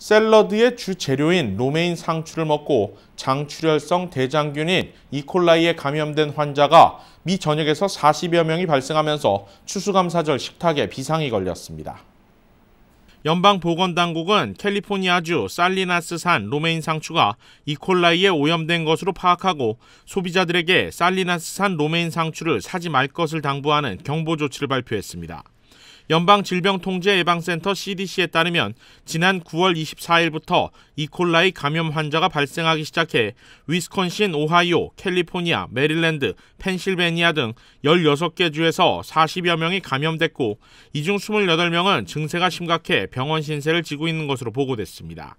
샐러드의 주 재료인 로메인 상추를 먹고 장출혈성 대장균인 이콜라이에 감염된 환자가 미 전역에서 40여 명이 발생하면서 추수감사절 식탁에 비상이 걸렸습니다. 연방보건당국은 캘리포니아주 살리나스산 로메인 상추가 이콜라이에 오염된 것으로 파악하고 소비자들에게 살리나스산 로메인 상추를 사지 말 것을 당부하는 경보 조치를 발표했습니다. 연방질병통제예방센터 CDC에 따르면 지난 9월 24일부터 이콜라이 감염 환자가 발생하기 시작해 위스콘신, 오하이오, 캘리포니아, 메릴랜드, 펜실베니아 등 16개 주에서 40여 명이 감염됐고 이 중 28명은 증세가 심각해 병원 신세를 지고 있는 것으로 보고됐습니다.